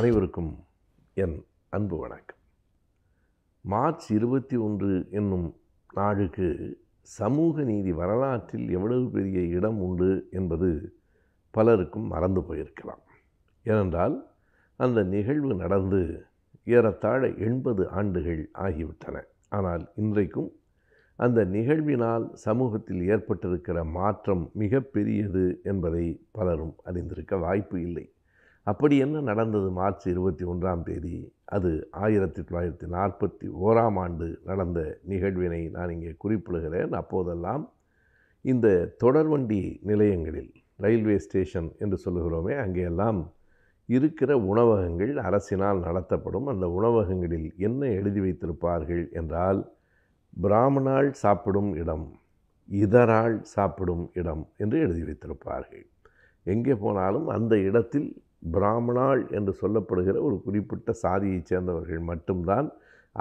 அனைவருக்கும் என் அன்பு வணக்கம் மார்ச் இருபத்தி ஒன்று என்னும் நாளுக்கு சமூக நீதி வரலாற்றில் எவ்வளவு பெரிய இடம் உண்டு என்பது பலருக்கும் மறந்து போயிருக்கலாம் ஏனென்றால் அந்த நிகழ்வு நடந்து ஏறத்தாழ எண்பது ஆண்டுகள் ஆகிவிட்டன ஆனால் இன்றைக்கும் அந்த நிகழ்வினால் சமூகத்தில் ஏற்பட்டிருக்கிற மாற்றம் மிக பெரியது என்பதை பலரும் அறிந்திருக்க வாய்ப்பு இல்லை அப்படி என்ன நடந்தது மார்ச் இருபத்தி ஒன்றாம் தேதி அது ஆயிரத்தி தொள்ளாயிரத்தி நாற்பத்தி ஓராம் ஆண்டு நடந்த நிகழ்வினை நான் இங்கே குறிப்பிடுகிறேன் அப்போதெல்லாம் இந்த தொடர்வண்டி நிலையங்களில் ரயில்வே ஸ்டேஷன் என்று சொல்லுகிறோமே அங்கேயெல்லாம் இருக்கிற உணவகங்கள் அரசினால் நடத்தப்படும் அந்த உணவகங்களில் என்ன எழுதி வைத்திருப்பார்கள் என்றால் பிராமணால் சாப்பிடும் இடம் இதரால் சாப்பிடும் இடம் என்று எழுதி வைத்திருப்பார்கள் எங்கே போனாலும் அந்த இடத்தில் பிராமணாள் என்று சொல்லப்படுகிற ஒரு குறிப்பிட்ட சாதியைச் சேர்ந்தவர்கள் மட்டும்தான்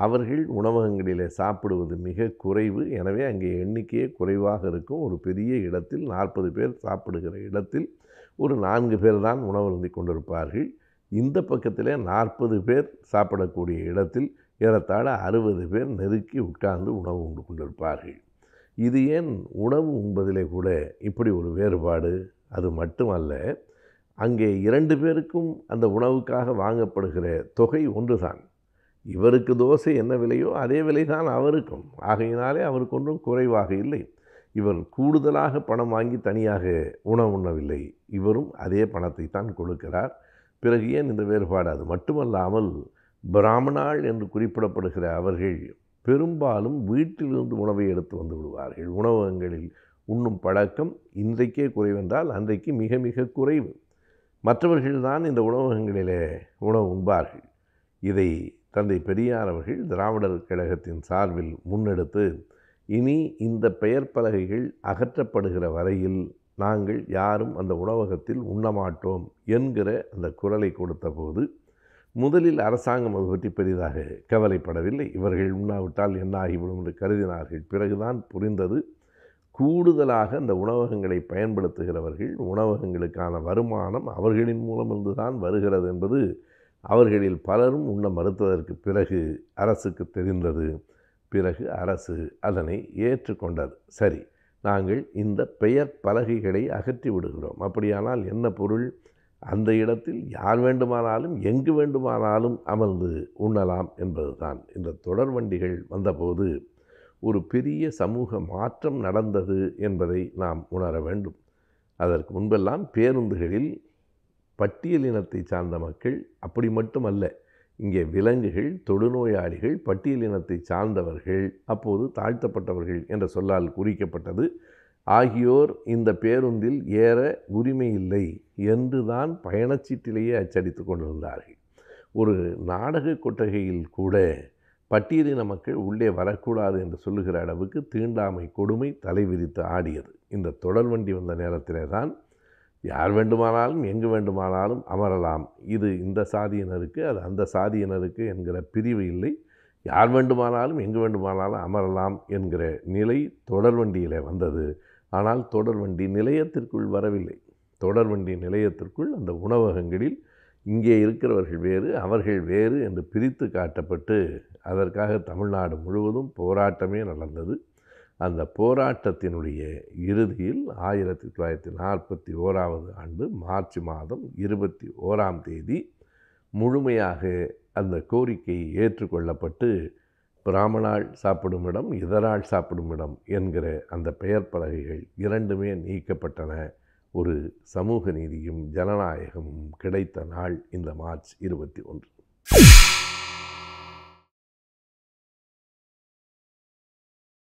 அவர்கள் உணவகங்களிலே சாப்பிடுவது மிக குறைவு எனவே அங்கே எண்ணிக்கையே குறைவாக இருக்கும் ஒரு பெரிய இடத்தில் நாற்பது பேர் சாப்பிடுகிற இடத்தில் ஒரு நான்கு பேர் தான் உணவருந்தி கொண்டிருப்பார்கள் இந்த பக்கத்திலே நாற்பது பேர் சாப்பிடக்கூடிய இடத்தில் ஏறத்தாழ அறுபது பேர் நெருக்கி உட்கார்ந்து உணவு உண்டு கொண்டிருப்பார்கள் இது ஏன் உணவு உண்பதிலே கூட இப்படி ஒரு வேறுபாடு அது மட்டுமல்ல அங்கே இரண்டு பேருக்கும் அந்த உணவுக்காக வாங்கப்படுகிற தொகை ஒன்றுதான் இவருக்கு தோசை என்ன விலையோ அதே விலை தான் அவருக்கும் ஆகையினாலே அவருக்கு ஒன்றும் குறைவாக இல்லை இவர் கூடுதலாக பணம் வாங்கி தனியாக உணவு உண்ணவில்லை இவரும் அதே பணத்தை தான் கொடுக்கிறார் பிறகு ஏன் இந்த வேறுபாடு அது மட்டுமல்லாமல் பிராமணாள் என்று குறிப்பிடப்படுகிற அவர்கள் பெரும்பாலும் வீட்டிலிருந்து உணவை எடுத்து வந்து விடுவார்கள் உணவகங்களில் உண்ணும் பழக்கம் இன்றைக்கே குறைவென்றால் அன்றைக்கு மிக மிக குறைவு மற்றவர்கள்தான் இந்த உணவகங்களிலே உணவு உண்பார்கள் இதை தந்தை பெரியார் அவர்கள் திராவிடர் கழகத்தின் சார்பில் முன்னெடுத்து இனி இந்த பெயர் பலகைகள் அகற்றப்படுகிற வரையில் நாங்கள் யாரும் அந்த உணவகத்தில் உண்ணமாட்டோம் என்கிற அந்த குரலை கொடுத்த போது முதலில் அரசாங்கம் அது பற்றி பெரிதாக கவலைப்படவில்லை இவர்கள் உண்ணாவிட்டால் என்ன ஆகிவிடும் என்று கருதினார்கள் பிறகுதான் புரிந்தது கூடுதலாக அந்த உணவகங்களை பயன்படுத்துகிறவர்கள் உணவகங்களுக்கான வருமானம் அவர்களின் மூலமிருந்து தான் வருகிறது என்பது அவர்களில் பலரும் உண்ண மறுத்ததற்கு பிறகு அரசுக்கு தெரிந்தது பிறகு அரசு அதனை ஏற்றுக்கொண்டது சரி நாங்கள் இந்த பெயர் பலகைகளை அகற்றி விடுகிறோம் அப்படியானால் என்ன பொருள் அந்த இடத்தில் யார் வேண்டுமானாலும் எங்கு வேண்டுமானாலும் அமர்ந்து உண்ணலாம் என்பதுதான் இந்த தொடர் வண்டிகள் வந்தபோது ஒரு பெரிய சமூக மாற்றம் நடந்தது என்பதை நாம் உணர வேண்டும் அதற்கு முன்பெல்லாம் பேருந்துகளில் பட்டியலினத்தை சார்ந்த மக்கள் அப்படி மட்டுமல்ல இங்கே விலங்குகள் தொழுநோயாளிகள் பட்டியலினத்தை சார்ந்தவர்கள் அப்போது தாழ்த்தப்பட்டவர்கள் என்ற சொல்லால் குறிக்கப்பட்டது ஆகியோர் இந்த பேருந்தில் ஏற உரிமை இல்லை என்றுதான் பயணச்சீட்டிலேயே அச்சடித்து கொண்டிருந்தார்கள் ஒரு நாடக கொட்டகையில் கூட பட்டியலின மக்கள் உள்ளே வரக்கூடாது என்று சொல்லுகிற அளவுக்கு தீண்டாமை கொடுமை தலை விரித்து ஆடியது இந்த தொடர் வண்டி வந்த நேரத்திலே தான் யார் வேண்டுமானாலும் எங்கு வேண்டுமானாலும் அமரலாம் இது இந்த சாதியினருக்கு அது அந்த சாதியினருக்கு என்கிற பிரிவு இல்லை யார் வேண்டுமானாலும் எங்கு வேண்டுமானாலும் அமரலாம் என்கிற நிலை தொடர் வண்டியிலே வந்தது ஆனால் தொடர் வண்டி நிலையத்திற்குள் வரவில்லை தொடர் வண்டி நிலையத்திற்குள் அந்த உணவகங்களில் இங்கே இருக்கிறவர்கள் வேறு அவர்கள் வேறு என்று பிரித்து காட்டப்பட்டு அதற்காக தமிழ்நாடு முழுவதும் போராட்டமே நடந்தது அந்த போராட்டத்தினுடைய இறுதியில் ஆயிரத்தி தொள்ளாயிரத்தி நாற்பத்தி ஓராவது ஆண்டு மார்ச் மாதம் இருபத்தி ஓராம் தேதி முழுமையாக அந்த கோரிக்கை ஏற்றுக்கொள்ளப்பட்டு பிராமணால் சாப்பிடும் இடம் இதரால் சாப்பிடும் இடம் என்கிற அந்த பெயர் பலகைகள் இரண்டுமே நீக்கப்பட்டன ஒரு சமூக நீதியும் ஜனநாயகமும் கிடைத்த நாள் இந்த மார்ச் இருபத்தி ஒன்று